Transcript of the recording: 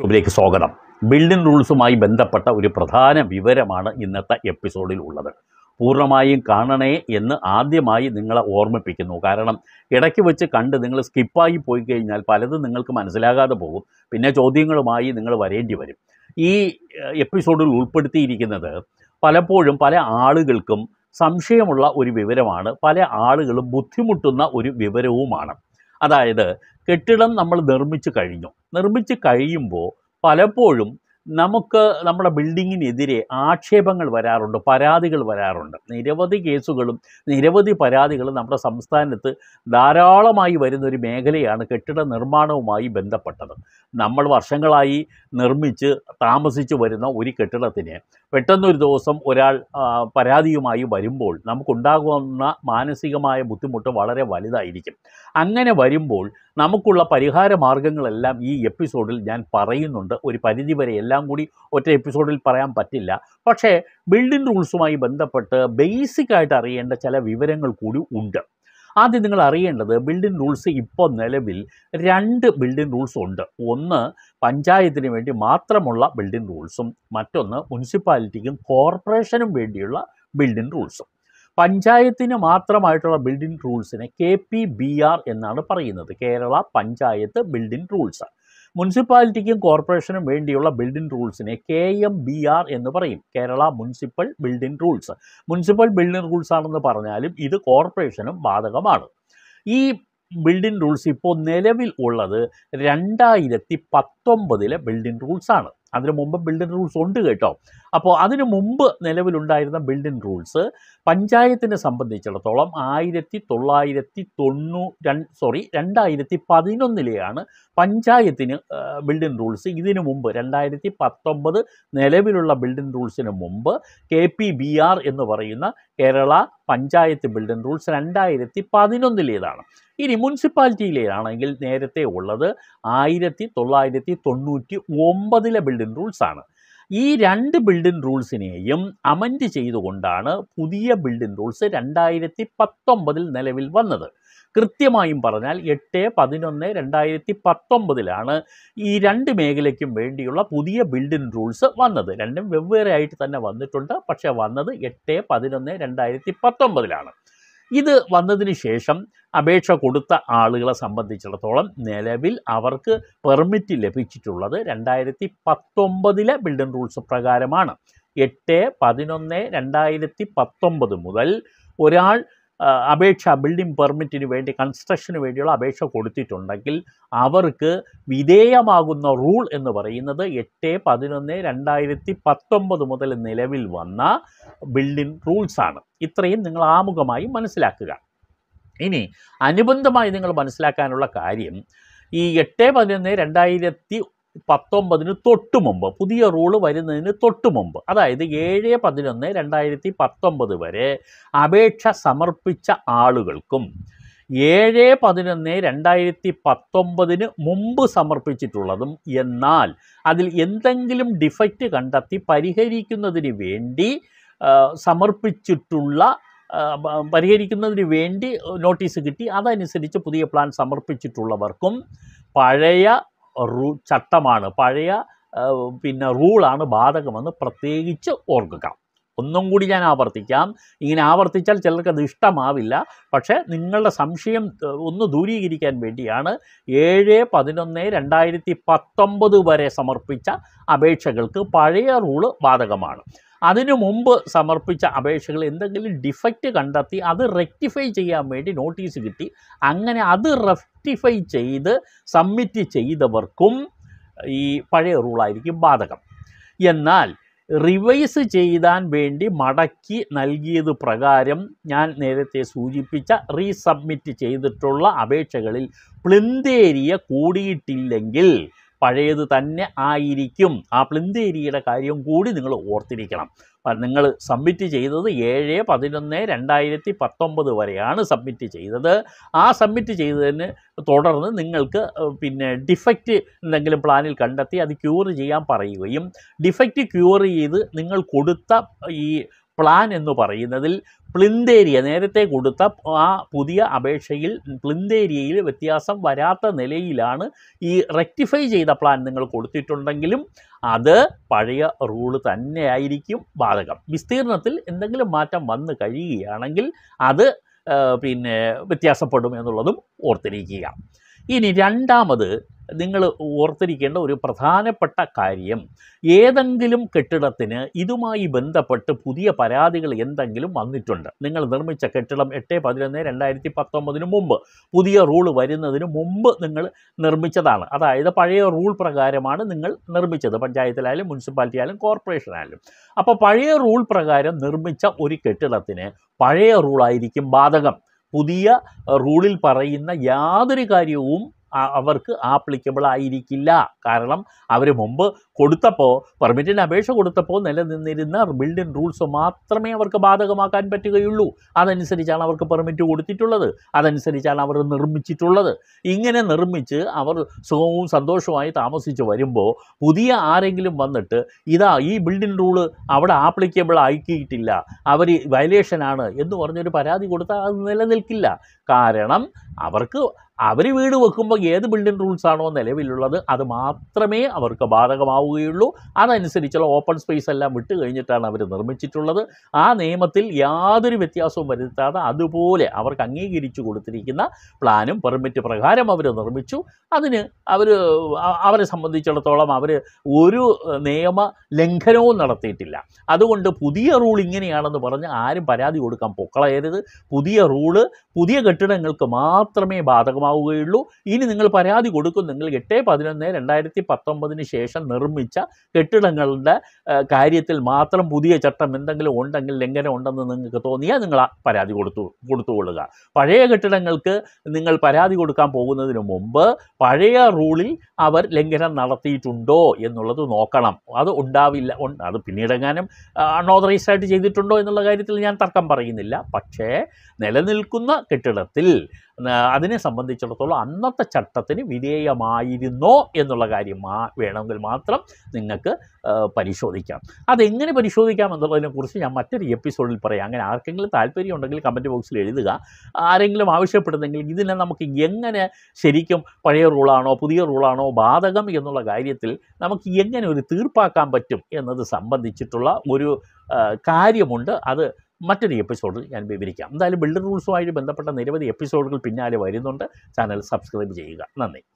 ക്ലബിലേക്ക് സ്വാഗതം ബിൽഡിംഗ് റൂൾസുമായി ബന്ധപ്പെട്ട ഒരു പ്രധാന വിവരമാണ് ഇന്നത്തെ എപ്പിസോഡിൽ ഉള്ളത് പൂർണ്ണമായും കാണണേ എന്ന് ആദ്യമായി നിങ്ങളെ ഓർമ്മിപ്പിക്കുന്നു കാരണം ഇടയ്ക്ക് വെച്ച് കണ്ട് നിങ്ങൾ സ്കിപ്പായി പോയി കഴിഞ്ഞാൽ പലതും നിങ്ങൾക്ക് മനസ്സിലാകാതെ പോകും പിന്നെ ചോദ്യങ്ങളുമായി നിങ്ങൾ വരേണ്ടി വരും ഈ എപ്പിസോഡിൽ ഉൾപ്പെടുത്തിയിരിക്കുന്നത് പലപ്പോഴും പല ആളുകൾക്കും സംശയമുള്ള ഒരു വിവരമാണ് പല ആളുകളും ബുദ്ധിമുട്ടുന്ന ഒരു വിവരവുമാണ് അതായത് കെട്ടിടം നമ്മൾ നിർമ്മിച്ച് കഴിഞ്ഞു നിർമ്മിച്ച് കഴിയുമ്പോൾ പലപ്പോഴും നമുക്ക് നമ്മുടെ ബിൽഡിങ്ങിനെതിരെ ആക്ഷേപങ്ങൾ വരാറുണ്ട് പരാതികൾ വരാറുണ്ട് നിരവധി കേസുകളും നിരവധി പരാതികളും നമ്മുടെ സംസ്ഥാനത്ത് ധാരാളമായി വരുന്നൊരു മേഖലയാണ് കെട്ടിട നിർമ്മാണവുമായി ബന്ധപ്പെട്ടത് നമ്മൾ വർഷങ്ങളായി നിർമ്മിച്ച് താമസിച്ചു വരുന്ന ഒരു കെട്ടിടത്തിന് പെട്ടെന്നൊരു ദിവസം ഒരാൾ പരാതിയുമായി വരുമ്പോൾ നമുക്കുണ്ടാകുന്ന മാനസികമായ ബുദ്ധിമുട്ട് വളരെ വലുതായിരിക്കും അങ്ങനെ വരുമ്പോൾ നമുക്കുള്ള പരിഹാര മാർഗങ്ങളെല്ലാം ഈ എപ്പിസോഡിൽ ഞാൻ പറയുന്നുണ്ട് ഒരു പരിധിവരെ എല്ലാം കൂടി ഒറ്റ എപ്പിസോഡിൽ പറയാൻ പറ്റില്ല പക്ഷേ ബിൽഡിംഗ് റൂൾസുമായി ബന്ധപ്പെട്ട് ബേസിക്കായിട്ട് അറിയേണ്ട ചില വിവരങ്ങൾ കൂടി ഉണ്ട് ആദ്യം നിങ്ങൾ അറിയേണ്ടത് ബിൽഡിംഗ് റൂൾസ് ഇപ്പോൾ നിലവിൽ രണ്ട് ബിൽഡിംഗ് റൂൾസ് ഉണ്ട് ഒന്ന് പഞ്ചായത്തിന് വേണ്ടി മാത്രമുള്ള ബിൽഡിംഗ് റൂൾസും മറ്റൊന്ന് മുനിസിപ്പാലിറ്റിക്കും കോർപ്പറേഷനും വേണ്ടിയുള്ള ബിൽഡിംഗ് റൂൾസും പഞ്ചായത്തിന് മാത്രമായിട്ടുള്ള ബിൽഡിംഗ് റൂൾസിനെ കെ പി ബി ആർ എന്നാണ് പറയുന്നത് കേരള പഞ്ചായത്ത് ബിൽഡിംഗ് റൂൾസ് മുനിസിപ്പാലിറ്റിക്കും കോർപ്പറേഷനും വേണ്ടിയുള്ള ബിൽഡിംഗ് റൂൾസിനെ കെ എം ബി ആർ എന്ന് പറയും Kerala municipal building rules municipal building rules ആണെന്ന് പറഞ്ഞാലും ഇത് കോർപ്പറേഷനും ബാധകമാണ് ഈ ബിൽഡിംഗ് റൂൾസ് ഇപ്പോൾ നിലവിൽ ഉള്ളത് രണ്ടായിരത്തി പത്തൊമ്പതിലെ ബിൽഡിംഗ് റൂൾസ് ആണ് അതിനു മുമ്പ് ബിൽഡിൻ റൂൾസ് ഉണ്ട് കേട്ടോ അപ്പോൾ അതിനു മുമ്പ് നിലവിലുണ്ടായിരുന്ന ബിൽഡിൻ റൂൾസ് പഞ്ചായത്തിനെ സംബന്ധിച്ചിടത്തോളം ആയിരത്തി തൊള്ളായിരത്തി തൊണ്ണൂ രണ്ട് സോറി രണ്ടായിരത്തി പതിനൊന്നിലെയാണ് പഞ്ചായത്തിന് ബിൽഡിൻ റൂൾസ് ഇതിനു മുമ്പ് രണ്ടായിരത്തി പത്തൊമ്പത് നിലവിലുള്ള ബിൽഡിൻ റൂൾസിന് മുമ്പ് കെ പി ബി ആർ എന്ന് പറയുന്ന കേരള പഞ്ചായത്ത് ബിൽഡിൻ റൂൾസ് രണ്ടായിരത്തി പതിനൊന്നിലേതാണ് ഇനി മുനിസിപ്പാലിറ്റിയിലാണെങ്കിൽ നേരത്തെ ഉള്ളത് ആയിരത്തി തൊള്ളായിരത്തി തൊണ്ണൂറ്റി ഒമ്പതിലെ ബിൽഡിംഗ് റൂൾസാണ് ഈ രണ്ട് ബിൽഡിംഗ് റൂൾസിനെയും അമെൻഡ് ചെയ്തുകൊണ്ടാണ് പുതിയ ബിൽഡിംഗ് റൂൾസ് രണ്ടായിരത്തി പത്തൊമ്പതിൽ നിലവിൽ വന്നത് കൃത്യമായും പറഞ്ഞാൽ എട്ട് പതിനൊന്ന് രണ്ടായിരത്തി പത്തൊമ്പതിലാണ് ഈ രണ്ട് മേഖലയ്ക്കും വേണ്ടിയുള്ള പുതിയ ബിൽഡിംഗ് റൂൾസ് വന്നത് രണ്ടും വെവ്വേറെ ആയിട്ട് തന്നെ വന്നിട്ടുണ്ട് പക്ഷേ വന്നത് എട്ട് പതിനൊന്ന് രണ്ടായിരത്തി പത്തൊമ്പതിലാണ് ഇത് വന്നതിന് ശേഷം അപേക്ഷ കൊടുത്ത ആളുകളെ സംബന്ധിച്ചിടത്തോളം നിലവിൽ അവർക്ക് പെർമിറ്റ് ലഭിച്ചിട്ടുള്ളത് രണ്ടായിരത്തി പത്തൊമ്പതിലെ ബിൽഡിംഗ് റൂൾസ് പ്രകാരമാണ് എട്ട് പതിനൊന്ന് രണ്ടായിരത്തി പത്തൊമ്പത് മുതൽ ഒരാൾ അപേക്ഷ ബിൽഡിംഗ് പെർമിറ്റിന് വേണ്ടി കൺസ്ട്രക്ഷന് വേണ്ടിയുള്ള അപേക്ഷ കൊടുത്തിട്ടുണ്ടെങ്കിൽ അവർക്ക് വിധേയമാകുന്ന റൂൾ എന്ന് പറയുന്നത് എട്ട് പതിനൊന്ന് രണ്ടായിരത്തി പത്തൊമ്പത് മുതൽ നിലവിൽ വന്ന ബിൽഡിംഗ് റൂൾസാണ് ഇത്രയും നിങ്ങൾ ആമുഖമായി മനസ്സിലാക്കുക ഇനി അനുബന്ധമായി നിങ്ങൾ മനസ്സിലാക്കാനുള്ള കാര്യം ഈ എട്ട് പതിനൊന്ന് രണ്ടായിരത്തി പത്തൊമ്പതിന് തൊട്ട് മുമ്പ് പുതിയ റൂൾ വരുന്നതിന് തൊട്ട് മുമ്പ് അതായത് ഏഴ് പതിനൊന്ന് രണ്ടായിരത്തി പത്തൊമ്പത് വരെ അപേക്ഷ സമർപ്പിച്ച ആളുകൾക്കും ഏഴ് പതിനൊന്ന് രണ്ടായിരത്തി പത്തൊമ്പതിന് മുമ്പ് സമർപ്പിച്ചിട്ടുള്ളതും എന്നാൽ അതിൽ എന്തെങ്കിലും ഡിഫക്റ്റ് കണ്ടെത്തി പരിഹരിക്കുന്നതിന് വേണ്ടി സമർപ്പിച്ചിട്ടുള്ള പരിഹരിക്കുന്നതിന് വേണ്ടി നോട്ടീസ് കിട്ടി അതനുസരിച്ച് പുതിയ പ്ലാൻ സമർപ്പിച്ചിട്ടുള്ളവർക്കും പഴയ റൂ ചട്ടമാണ് പഴയ പിന്നെ റൂളാണ് ബാധകമെന്ന് പ്രത്യേകിച്ച് ഓർക്കുക ഒന്നും കൂടി ഞാൻ ആവർത്തിക്കാം ഇങ്ങനെ ആവർത്തിച്ചാൽ ചിലർക്ക് ഇഷ്ടമാവില്ല പക്ഷേ നിങ്ങളുടെ സംശയം ഒന്ന് ദൂരീകരിക്കാൻ വേണ്ടിയാണ് ഏഴ് പതിനൊന്ന് രണ്ടായിരത്തി പത്തൊമ്പത് വരെ സമർപ്പിച്ച അപേക്ഷകൾക്ക് പഴയ റൂള് ബാധകമാണ് അതിനു മുമ്പ് സമർപ്പിച്ച അപേക്ഷകൾ എന്തെങ്കിലും ഡിഫക്റ്റ് കണ്ടെത്തി അത് റെക്ടിഫൈ ചെയ്യാൻ വേണ്ടി നോട്ടീസ് കിട്ടി അങ്ങനെ അത് റെഫ് റെക്ടിഫൈ ചെയ്ത് സബ്മിറ്റ് ചെയ്തവർക്കും ഈ പഴയ റൂളായിരിക്കും ബാധകം എന്നാൽ റിവൈസ് ചെയ്താൻ വേണ്ടി മടക്കി നൽകിയത് പ്രകാരം ഞാൻ നേരത്തെ സൂചിപ്പിച്ച റീസബ്മിറ്റ് ചെയ്തിട്ടുള്ള അപേക്ഷകളിൽ പ്ലിന്തേരിയ കൂടിയിട്ടില്ലെങ്കിൽ പഴയത് തന്നെ ആയിരിക്കും ആ പ്ലിന്തേരിയുടെ കാര്യം കൂടി നിങ്ങൾ ഓർത്തിരിക്കണം നിങ്ങൾ സബ്മിറ്റ് ചെയ്തത് ഏഴ് പതിനൊന്ന് രണ്ടായിരത്തി പത്തൊമ്പത് വരെയാണ് സബ്മിറ്റ് ചെയ്തത് ആ സബ്മിറ്റ് ചെയ്തതിന് തുടർന്ന് നിങ്ങൾക്ക് പിന്നെ ഡിഫക്റ്റ് എന്തെങ്കിലും പ്ലാനിൽ കണ്ടെത്തി അത് ക്യൂർ ചെയ്യാൻ പറയുകയും ഡിഫക്റ്റ് ക്യൂർ ചെയ്ത് നിങ്ങൾ കൊടുത്ത ഈ പ്ലാൻ എന്ന് പറയുന്നതിൽ പ്ലിന്തേരിയ നേരത്തെ കൊടുത്ത ആ പുതിയ അപേക്ഷയിൽ പ്ലിന്തേരിയയിൽ വ്യത്യാസം വരാത്ത നിലയിലാണ് ഈ റെക്ടിഫൈ ചെയ്ത പ്ലാൻ നിങ്ങൾ കൊടുത്തിട്ടുണ്ടെങ്കിലും അത് പഴയ റൂള് തന്നെയായിരിക്കും ബാധകം വിസ്തീർണത്തിൽ എന്തെങ്കിലും മാറ്റം വന്നു കഴിയുകയാണെങ്കിൽ അത് പിന്നെ വ്യത്യാസപ്പെടും എന്നുള്ളതും ഓർത്തിരിക്കുക ഇനി രണ്ടാമത് നിങ്ങൾ ഓർത്തിരിക്കേണ്ട ഒരു പ്രധാനപ്പെട്ട കാര്യം ഏതെങ്കിലും കെട്ടിടത്തിന് ഇതുമായി ബന്ധപ്പെട്ട് പുതിയ പരാതികൾ എന്തെങ്കിലും വന്നിട്ടുണ്ട് നിങ്ങൾ നിർമ്മിച്ച കെട്ടിടം എട്ട് പതിനൊന്ന് രണ്ടായിരത്തി പത്തൊമ്പതിന് മുമ്പ് പുതിയ റൂൾ വരുന്നതിന് മുമ്പ് നിങ്ങൾ നിർമ്മിച്ചതാണ് അതായത് പഴയ റൂൾ പ്രകാരമാണ് നിങ്ങൾ നിർമ്മിച്ചത് പഞ്ചായത്തിലായാലും മുനിസിപ്പാലിറ്റി ആയാലും കോർപ്പറേഷനായാലും അപ്പോൾ പഴയ റൂൾ പ്രകാരം നിർമ്മിച്ച ഒരു കെട്ടിടത്തിന് പഴയ റൂളായിരിക്കും ബാധകം പുതിയ റൂളിൽ പറയുന്ന യാതൊരു കാര്യവും അവർക്ക് ആപ്ലിക്കബിൾ ആയിരിക്കില്ല കാരണം അവർ മുമ്പ് കൊടുത്തപ്പോൾ പെർമിറ്റിൻ്റെ അപേക്ഷ കൊടുത്തപ്പോൾ നിലനിന്നിരുന്ന ബിൽഡിംഗ് റൂൾസ് മാത്രമേ അവർക്ക് ബാധകമാക്കാൻ പറ്റുകയുള്ളൂ അതനുസരിച്ചാണ് അവർക്ക് പെർമിറ്റ് കൊടുത്തിട്ടുള്ളത് അതനുസരിച്ചാണ് അവർ നിർമ്മിച്ചിട്ടുള്ളത് ഇങ്ങനെ നിർമ്മിച്ച് അവർ സുഖവും സന്തോഷവുമായി താമസിച്ച് വരുമ്പോൾ പുതിയ ആരെങ്കിലും വന്നിട്ട് ഇതാ ഈ ബിൽഡിംഗ് റൂള് അവിടെ ആപ്ലിക്കബിൾ ആക്കിയിട്ടില്ല അവർ വയലേഷനാണ് എന്ന് പറഞ്ഞൊരു പരാതി കൊടുത്താൽ അത് നിലനിൽക്കില്ല കാരണം അവർക്ക് അവർ വീട് വെക്കുമ്പോൾ ഏത് ബിൽഡിംഗ് റൂൾസ് ആണോ നിലവിലുള്ളത് അത് മാത്രമേ അവർക്ക് ബാധകമാവുകയുള്ളൂ അതനുസരിച്ചുള്ള ഓപ്പൺ സ്പേസ് എല്ലാം വിട്ട് കഴിഞ്ഞിട്ടാണ് അവർ നിർമ്മിച്ചിട്ടുള്ളത് ആ നിയമത്തിൽ യാതൊരു വ്യത്യാസവും വരുത്താതെ അതുപോലെ അവർക്ക് അംഗീകരിച്ചു കൊടുത്തിരിക്കുന്ന പ്ലാനും പെർമിറ്റ് പ്രകാരം അവർ നിർമ്മിച്ചു അതിന് അവർ അവരെ സംബന്ധിച്ചിടത്തോളം അവർ ഒരു നിയമ ലംഘനവും നടത്തിയിട്ടില്ല അതുകൊണ്ട് പുതിയ റൂൾ ഇങ്ങനെയാണെന്ന് പറഞ്ഞ് ആരും പരാതി കൊടുക്കാൻ പൊക്കളയരുത് പുതിയ റൂള് പുതിയ കെട്ടിടങ്ങൾക്ക് മാത്രം മാത്രമേ ബാധകമാവുകയുള്ളൂ ഇനി നിങ്ങൾ പരാതി കൊടുക്കും നിങ്ങൾ എട്ട് പതിനൊന്ന് രണ്ടായിരത്തി പത്തൊമ്പതിന് ശേഷം നിർമ്മിച്ച കെട്ടിടങ്ങളുടെ കാര്യത്തിൽ മാത്രം പുതിയ ചട്ടം എന്തെങ്കിലും ഉണ്ടെങ്കിൽ ലംഘനം ഉണ്ടെന്ന് നിങ്ങൾക്ക് തോന്നിയാൽ നിങ്ങൾ പരാതി കൊടുത്തു കൊടുത്തുകൊള്ളുക പഴയ കെട്ടിടങ്ങൾക്ക് നിങ്ങൾ പരാതി കൊടുക്കാൻ പോകുന്നതിന് മുമ്പ് പഴയ റൂളിൽ അവർ ലംഘനം നടത്തിയിട്ടുണ്ടോ എന്നുള്ളത് നോക്കണം അത് ഉണ്ടാവില്ല അത് പിന്നീടെങ്ങാനും അൺഓതറൈസ്ഡ് ആയിട്ട് ചെയ്തിട്ടുണ്ടോ എന്നുള്ള കാര്യത്തിൽ ഞാൻ തർക്കം പറയുന്നില്ല പക്ഷേ നിലനിൽക്കുന്ന കെട്ടിടത്തിൽ അതിനെ സംബന്ധിച്ചിടത്തോളം അന്നത്തെ ചട്ടത്തിന് വിധേയമായിരുന്നോ എന്നുള്ള കാര്യം മാ വേണമെങ്കിൽ മാത്രം നിങ്ങൾക്ക് പരിശോധിക്കാം അതെങ്ങനെ പരിശോധിക്കാം എന്നുള്ളതിനെക്കുറിച്ച് ഞാൻ മറ്റൊരു എപ്പിസോഡിൽ പറയാം അങ്ങനെ ആർക്കെങ്കിലും താല്പര്യം ഉണ്ടെങ്കിൽ കമൻറ്റ് ബോക്സിൽ എഴുതുക ആരെങ്കിലും ആവശ്യപ്പെടുന്നെങ്കിൽ ഇതിനെ നമുക്ക് എങ്ങനെ ശരിക്കും പഴയ റൂളാണോ പുതിയ റൂളാണോ ബാധകം എന്നുള്ള കാര്യത്തിൽ നമുക്ക് എങ്ങനെ ഒരു തീർപ്പാക്കാൻ പറ്റും എന്നത് സംബന്ധിച്ചിട്ടുള്ള ഒരു കാര്യമുണ്ട് അത് മറ്റൊരു എപ്പിസോഡിൽ ഞാൻ വിവരിക്കാം എന്തായാലും ബിൽഡർ റൂൾസുമായിട്ട് ബന്ധപ്പെട്ട നിരവധി എപ്പിസോഡുകൾ പിന്നാലെ വരുന്നുണ്ട് ചാനൽ സബ്സ്ക്രൈബ് ചെയ്യുക നന്ദി